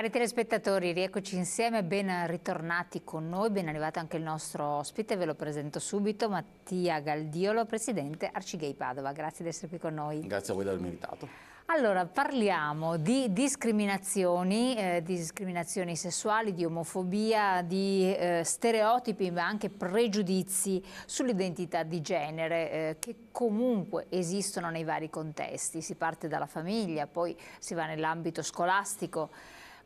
Cari telespettatori, rieccoci insieme, ben ritornati con noi, ben arrivato anche il nostro ospite, ve lo presento subito, Mattia Galdiolo, presidente Arcigay Padova, grazie di essere qui con noi. Grazie a voi del meritato. Allora, parliamo di discriminazioni, eh, di discriminazioni sessuali, di omofobia, di eh, stereotipi, ma anche pregiudizi sull'identità di genere eh, che comunque esistono nei vari contesti. Si parte dalla famiglia, poi si va nell'ambito scolastico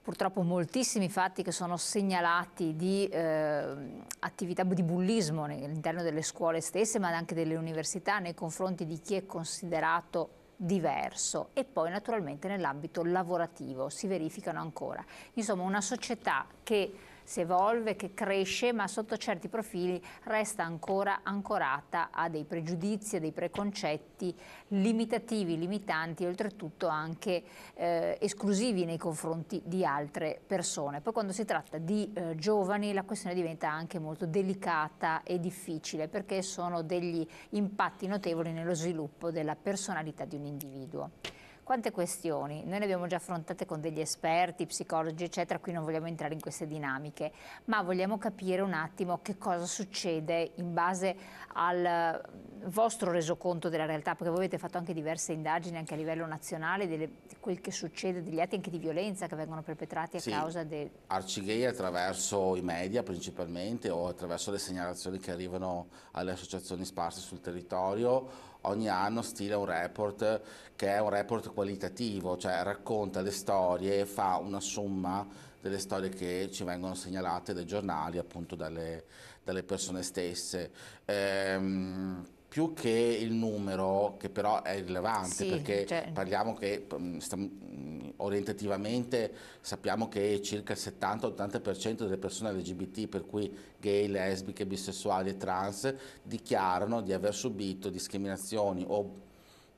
purtroppo moltissimi fatti che sono segnalati di eh, attività di bullismo all'interno delle scuole stesse ma anche delle università nei confronti di chi è considerato diverso e poi naturalmente nell'ambito lavorativo si verificano ancora. Insomma una società che si evolve, che cresce, ma sotto certi profili resta ancora ancorata a dei pregiudizi, a dei preconcetti limitativi, limitanti e oltretutto anche eh, esclusivi nei confronti di altre persone. Poi quando si tratta di eh, giovani la questione diventa anche molto delicata e difficile perché sono degli impatti notevoli nello sviluppo della personalità di un individuo. Quante questioni? Noi le abbiamo già affrontate con degli esperti, psicologi, eccetera, qui non vogliamo entrare in queste dinamiche, ma vogliamo capire un attimo che cosa succede in base al mm, vostro resoconto della realtà, perché voi avete fatto anche diverse indagini anche a livello nazionale delle, di quel che succede, degli atti anche di violenza che vengono perpetrati a sì, causa del... Arcigay attraverso i media principalmente o attraverso le segnalazioni che arrivano alle associazioni sparse sul territorio ogni anno stila un report che è un report qualitativo, cioè racconta le storie, fa una somma delle storie che ci vengono segnalate dai giornali, appunto dalle, dalle persone stesse. Ehm, più che il numero, che però è rilevante, sì, perché cioè... parliamo che mm, mm, orientativamente sappiamo che circa il 70-80% delle persone LGBT, per cui gay, lesbiche, bisessuali e trans, dichiarano di aver subito discriminazioni o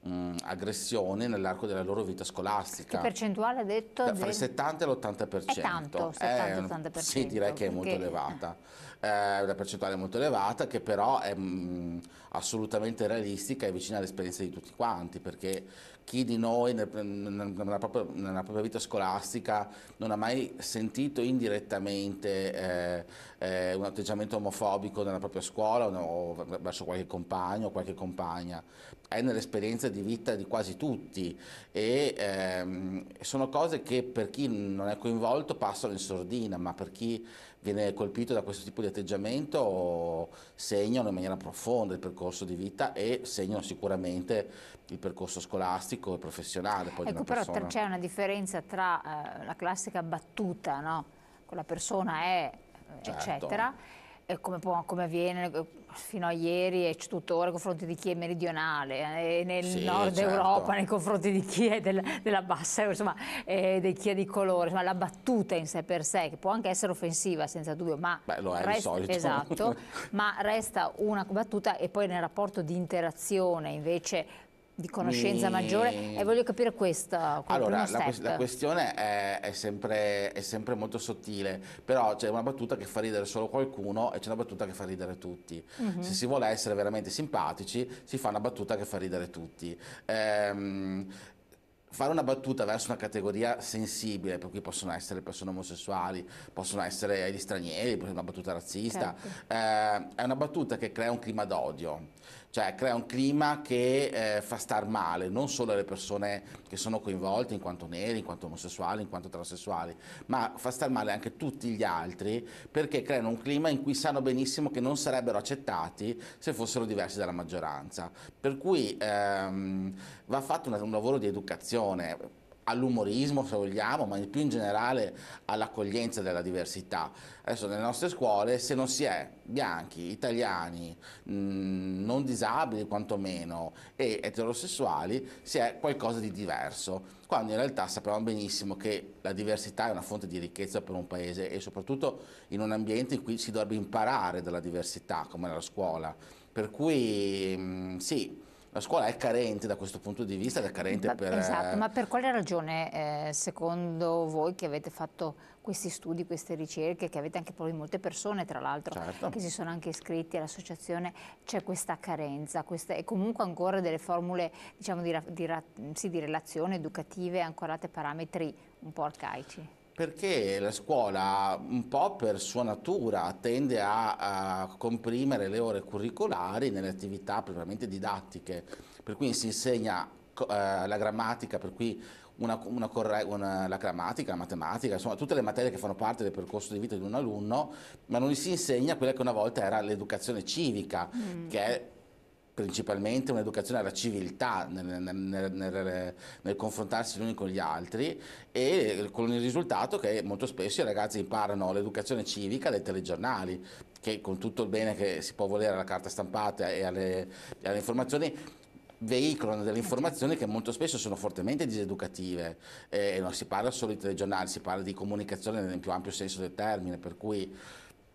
Mh, mm, aggressione nell'arco della loro vita scolastica. Che percentuale ha detto? Da, del... il 70 e l'80%. È tanto, 70-80%. Eh, sì, direi che è molto elevata una percentuale molto elevata che però è mh, mm, assolutamente realistica e vicina all'esperienza di tutti quanti, perché chi di noi nel, nella, propria, nella, propria, vita scolastica non ha mai sentito indirettamente eh, eh, un atteggiamento omofobico nella propria scuola o, o verso qualche compagno o qualche compagna, è nell'esperienza di vita di quasi tutti e ehm, sono cose che per chi non è coinvolto passano in sordina, ma per chi viene colpito da questo tipo di atteggiamento segnano in maniera profonda il percorso di vita e segnano sicuramente il percorso scolastico e professionale. Poi ecco, però persona. c'è una differenza tra eh, la classica battuta, no? con persona è eh, certo. eccetera come, può, come, avviene eh, fino a ieri e tuttora nei confronti di chi è meridionale, e eh, nel sì, nord certo. Europa nei confronti di chi è del, della bassa, insomma, e eh, di chi è di colore, insomma, la battuta in sé per sé, che può anche essere offensiva senza dubbio, ma, Beh, resta, esatto, ma resta una battuta e poi nel rapporto di interazione invece di conoscenza mi... maggiore e voglio capire questa. Allora, la, la, questione è, è, sempre, è, sempre, molto sottile, però c'è una battuta che fa ridere solo qualcuno e c'è una battuta che fa ridere tutti. Mm -hmm. Se si vuole essere veramente simpatici, si fa una battuta che fa ridere tutti. Ehm, fare una battuta verso una categoria sensibile, per cui possono essere persone omosessuali, possono essere gli stranieri, una battuta razzista, certo. eh, è una battuta che crea un clima d'odio cioè crea un clima che eh, fa star male non solo alle persone che sono coinvolte in quanto neri, in quanto omosessuali, in quanto transessuali, ma fa star male anche tutti gli altri perché creano un clima in cui sanno benissimo che non sarebbero accettati se fossero diversi dalla maggioranza. Per cui ehm, va fatto un, un lavoro di educazione all'umorismo se vogliamo, ma più in generale all'accoglienza della diversità. Adesso nelle nostre scuole se non si è bianchi, italiani, mm, non disabili quantomeno e eterosessuali si è qualcosa di diverso, quando in realtà sappiamo benissimo che la diversità è una fonte di ricchezza per un paese e soprattutto in un ambiente in cui si dovrebbe imparare dalla diversità come la scuola. Per cui mh, mm, sì, la scuola è carente da questo punto di vista, è carente ma, per... Esatto, eh, ma per quale ragione eh, secondo voi che avete fatto questi studi, queste ricerche, che avete anche poi molte persone tra l'altro certo. che si sono anche iscritti all'associazione, c'è questa carenza questa, e comunque ancora delle formule diciamo, di, di, sì, di relazione educative ancorate a parametri un po' arcaici? Perché la scuola un po' per sua natura tende a, a comprimere le ore curricolari nelle attività propriamente didattiche, per cui si insegna eh, la grammatica, per cui una, una una, la grammatica, la matematica, insomma tutte le materie che fanno parte del percorso di vita di un alunno, ma non gli si insegna quella che una volta era l'educazione civica, mm. che è principalmente un'educazione alla civiltà nel, nel, nel, nel confrontarsi gli uni con gli altri e con il risultato che molto spesso i ragazzi imparano l'educazione civica dai telegiornali che con tutto il bene che si può volere alla carta stampata e alle, e alle informazioni veicolano delle informazioni che molto spesso sono fortemente diseducative e non si parla solo di telegiornali, si parla di comunicazione nel più ampio senso del termine, per cui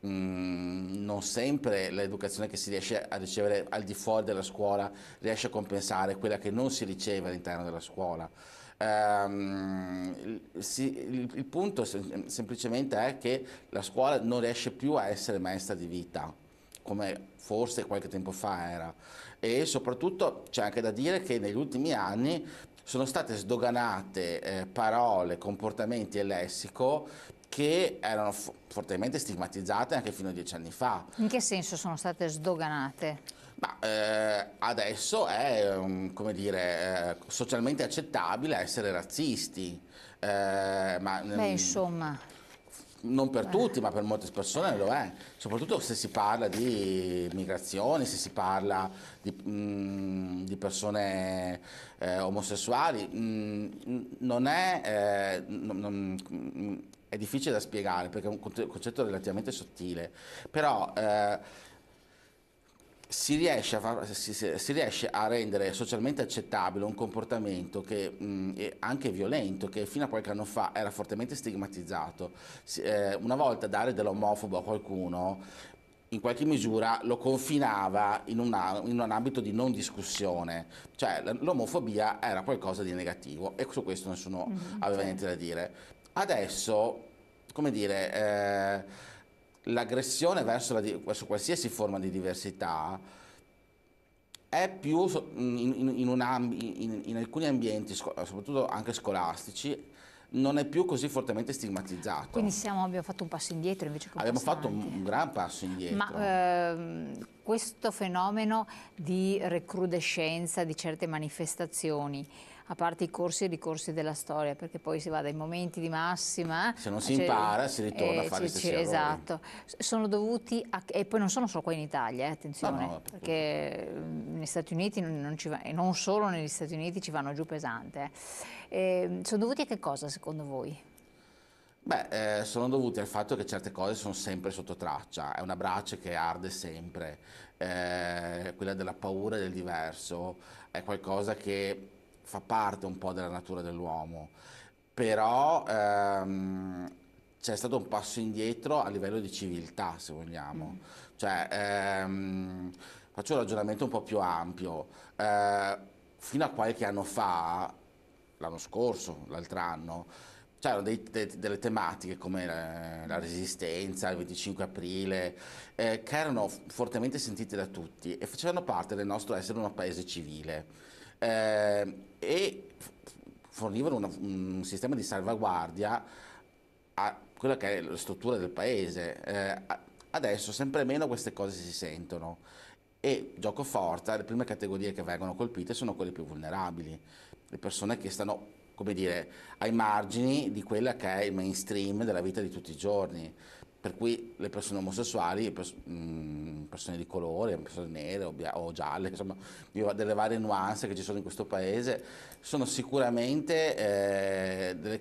Mm, non sempre l'educazione che si riesce a ricevere al di fuori della scuola riesce a compensare quella che non si riceve all'interno della scuola. Um, si, il, il, punto sem semplicemente è che la scuola non riesce più a essere maestra di vita come forse qualche tempo fa era e soprattutto c'è anche da dire che negli ultimi anni sono state sdoganate eh, parole, comportamenti e lessico che erano fortemente stigmatizzate anche fino a dieci anni fa. In che senso sono state sdoganate? Ma, eh, adesso è um, dire, eh, socialmente accettabile essere razzisti. Eh, ma, Beh, insomma. Non per tutti, ma per molte persone lo è, soprattutto se si parla di migrazioni, se si parla di, mh, mm, di persone eh, omosessuali. Mh, mm, non è. Eh, non, non, è difficile da spiegare perché è un concetto relativamente sottile, però eh, si, riesce far, si, si, riesce a rendere socialmente accettabile un comportamento che mh, mm, è anche violento, che fino a qualche anno fa era fortemente stigmatizzato. Si, eh, una volta dare dell'omofobo a qualcuno in qualche misura lo confinava in, una, in, un ambito di non discussione, cioè l'omofobia era qualcosa di negativo e su questo nessuno mm -hmm, aveva niente da dire. Adesso, come dire, eh, l'aggressione verso, la, verso qualsiasi forma di diversità è più in, in, in, un, in, alcuni ambienti, soprattutto anche scolastici, non è più così fortemente stigmatizzato. Quindi siamo, abbiamo fatto un passo indietro invece che un Abbiamo fatto avanti. un gran passo indietro. Ma ehm, questo fenomeno di recrudescenza di certe manifestazioni a parte i corsi e i ricorsi della storia, perché poi si va dai momenti di massima. Se non eh, si cioè, impara, si ritorna eh, a fare sì, sì, Esatto. Sono dovuti a, e poi non sono solo qua in Italia, eh, attenzione, no, no, perché mm, negli Stati Uniti non ci va, e non solo negli Stati Uniti ci vanno giù pesante. Eh, ehm, sono dovuti a che cosa secondo voi? Beh, eh, sono dovuti al fatto che certe cose sono sempre sotto traccia, è una brace che arde sempre, eh, quella della paura del diverso, è qualcosa che fa parte un po' della natura dell'uomo, però ehm, c'è stato un passo indietro a livello di civiltà, se vogliamo. Mm. Cioè, ehm, faccio un ragionamento un po' più ampio. Eh, fino a qualche anno fa, l'anno scorso, l'altro anno, c'erano dei, de, delle tematiche come la, eh, la, resistenza, il 25 aprile, eh, che erano fortemente sentite da tutti e facevano parte del nostro essere un paese civile eh, e fornivano una, un sistema di salvaguardia a quella che è la struttura del paese. Eh, adesso sempre meno queste cose si sentono e gioco forza, le prime categorie che vengono colpite sono quelle più vulnerabili, le persone che stanno, come dire, ai margini di quella che è il mainstream della vita di tutti i giorni per cui le persone omosessuali, mm, persone di colore, persone nere o, bia- o gialle, insomma, delle varie nuance che ci sono in questo paese, sono sicuramente eh, delle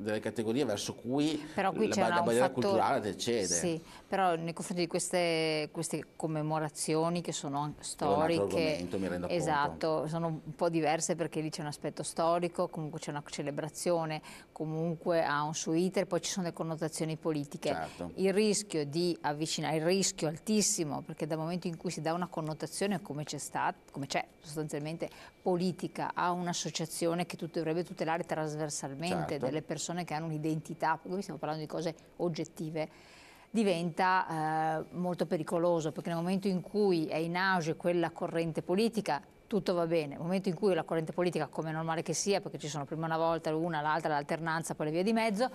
delle categorie verso cui però qui la, la, barriera fattore, culturale decede. Sì, però nei confronti di queste, queste commemorazioni che sono storiche, esatto, conto. sono un po' diverse perché lì c'è un aspetto storico, comunque c'è una celebrazione, comunque ha un suo iter, poi ci sono le connotazioni politiche. Certo. Il rischio di avvicinare, il rischio altissimo, perché dal momento in cui si dà una connotazione come c'è sostanzialmente politica a un'associazione che tu dovrebbe tutelare trasversalmente certo. delle persone, persone che hanno un'identità, qui stiamo parlando di cose oggettive, diventa eh, molto pericoloso, perché nel momento in cui è in auge quella corrente politica, tutto va bene. Nel momento in cui la corrente politica, come è normale che sia, perché ci sono prima una volta l'una, l'altra, l'alternanza, poi le vie di mezzo,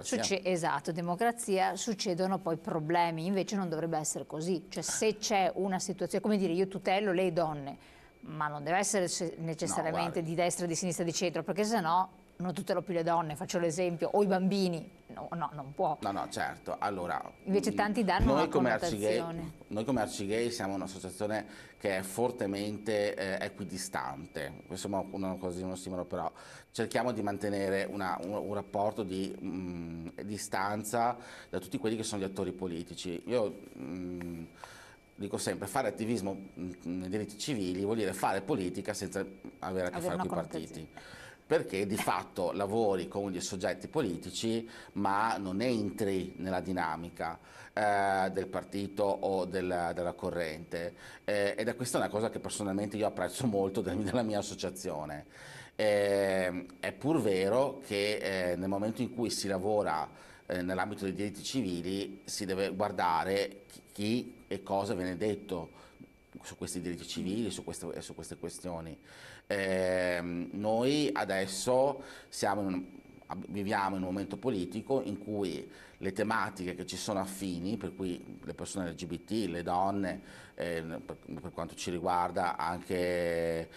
succe- esatto, democrazia, succedono poi problemi. Invece non dovrebbe essere così. Cioè se c'è una situazione, come dire, io tutelo le donne, ma non deve essere necessariamente no, di destra, di sinistra, di centro, perché sennò non tutte più le donne, faccio l'esempio, o i bambini, no, no, non può. No, no, certo. Allora, Invece mm, tanti danno noi una come Arcigay, Noi come Arcigay siamo un'associazione che è fortemente eh, equidistante, siamo una cosa di uno stimolo però, cerchiamo di mantenere una, un, un, rapporto di mh, mm, distanza da tutti quelli che sono gli attori politici. Io... Mh, mm, dico sempre, fare attivismo nei diritti civili vuol dire fare politica senza avere a che fare con i partiti perché di fatto lavori con dei soggetti politici ma non entri nella dinamica eh, del partito o del, della corrente eh, ed è questa una cosa che personalmente io apprezzo molto del, della mia associazione. Eh, è pur vero che eh, nel momento in cui si lavora eh, nell'ambito dei diritti civili si deve guardare chi e cosa viene detto su questi diritti civili, su queste, su queste questioni. Eh, noi adesso in un, viviamo in un momento politico in cui le tematiche che ci sono affini, per cui le persone LGBT, le donne, eh, per, per quanto ci riguarda anche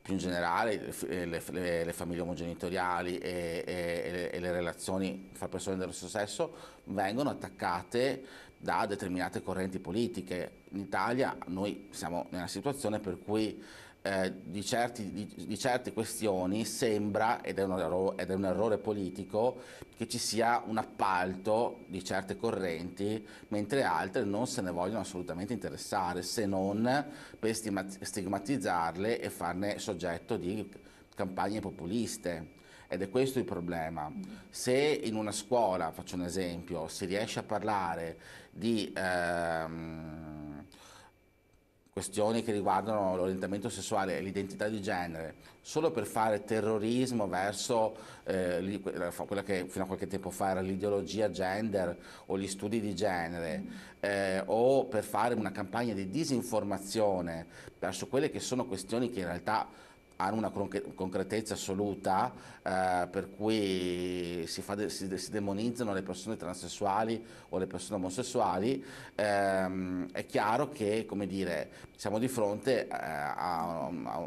più in generale le, eh, le, le famiglie omogenitoriali e, e, e, le relazioni fra persone dello stesso sesso vengono attaccate da determinate correnti politiche. In Italia noi siamo nella situazione per cui eh, di, certi, di, di, certe questioni sembra, ed è, errore, ed è, un errore politico, che ci sia un appalto di certe correnti, mentre altre non se ne vogliono assolutamente interessare, se non per stigmatizzarle e farne soggetto di campagne populiste. Ed è questo il problema. Se in una scuola, faccio un esempio, si riesce a parlare di... Ehm, questioni che riguardano l'orientamento sessuale e l'identità di genere, solo per fare terrorismo verso eh, quella che fino a qualche tempo fa era l'ideologia gender o gli studi di genere, eh, o per fare una campagna di disinformazione verso quelle che sono questioni che in realtà hanno una concretezza assoluta eh, per cui si, de si, si, demonizzano le persone transessuali o le persone omosessuali, ehm, è chiaro che dire, siamo di fronte eh, a, a, un, a,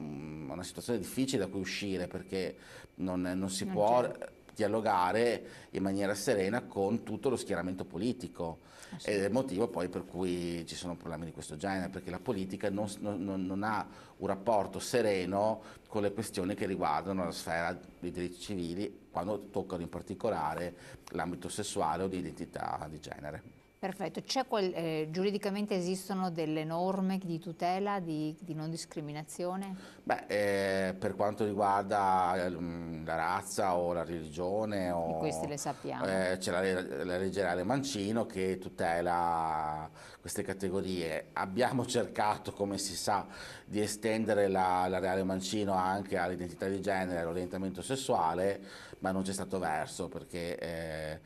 una situazione difficile da cui uscire perché non, non si non può certo dialogare in maniera serena con tutto lo schieramento politico. Ah, Ed è il motivo poi per cui ci sono problemi di questo genere, perché la politica non, non, non ha un rapporto sereno con le questioni che riguardano la sfera dei diritti civili, quando toccano in particolare l'ambito sessuale o di identità di genere. Perfetto, qual, eh, giuridicamente esistono delle norme di tutela, di, di non discriminazione? Beh, eh, per quanto riguarda eh, la razza o la religione, o, questi le sappiamo. Eh, c'è la, la legge Reale Mancino che tutela queste categorie. Abbiamo cercato, come si sa, di estendere la, la Reale Mancino anche all'identità di genere, all'orientamento sessuale, ma non c'è stato verso perché eh,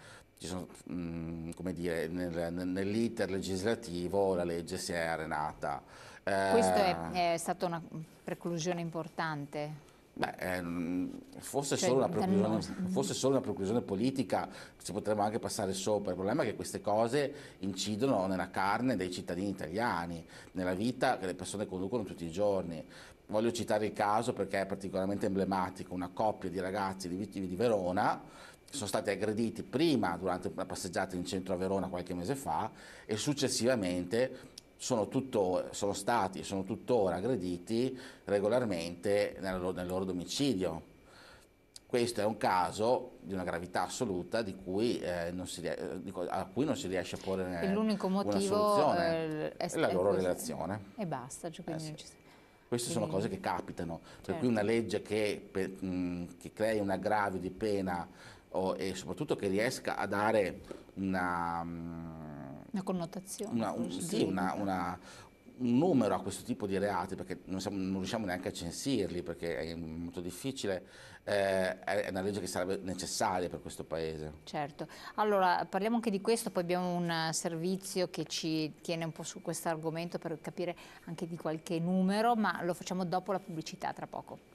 sono, mh, mm, come dire, nel, nell'iter legislativo la legge si è arenata. Eh, Questa è, è stata una preclusione importante? Beh, ehm, cioè, solo mm-hmm. fosse, solo una preclusione politica ci potremmo anche passare sopra. Il problema è che queste cose incidono nella carne dei cittadini italiani, nella vita che le persone conducono tutti i giorni. Voglio citare il caso perché è particolarmente emblematico, una coppia di ragazzi di, di Verona sono stati aggrediti prima durante una passeggiata in centro a Verona qualche mese fa e successivamente sono, tutto, sono stati e sono tuttora aggrediti regolarmente nel loro, nel loro, domicilio. Questo è un caso di una gravità assoluta cui, eh, si, eh, a cui non si riesce a porre e l'unico motivo eh, è, è la loro relazione. E basta, cioè quindi eh, non ci sei. Queste sono cose che capitano, certo. per cui certo. una legge che, per, mh, che crei un aggravio di pena e soprattutto che riesca a dare una, mm, una connotazione, una, un, sì, una, un, numero a questo tipo di reati, perché non, siamo, non, riusciamo neanche a censirli, perché è molto difficile, eh, è una legge che sarebbe necessaria per questo Paese. Certo, allora parliamo anche di questo, poi abbiamo un servizio che ci tiene un po' su questo argomento per capire anche di qualche numero, ma lo facciamo dopo la pubblicità, tra poco.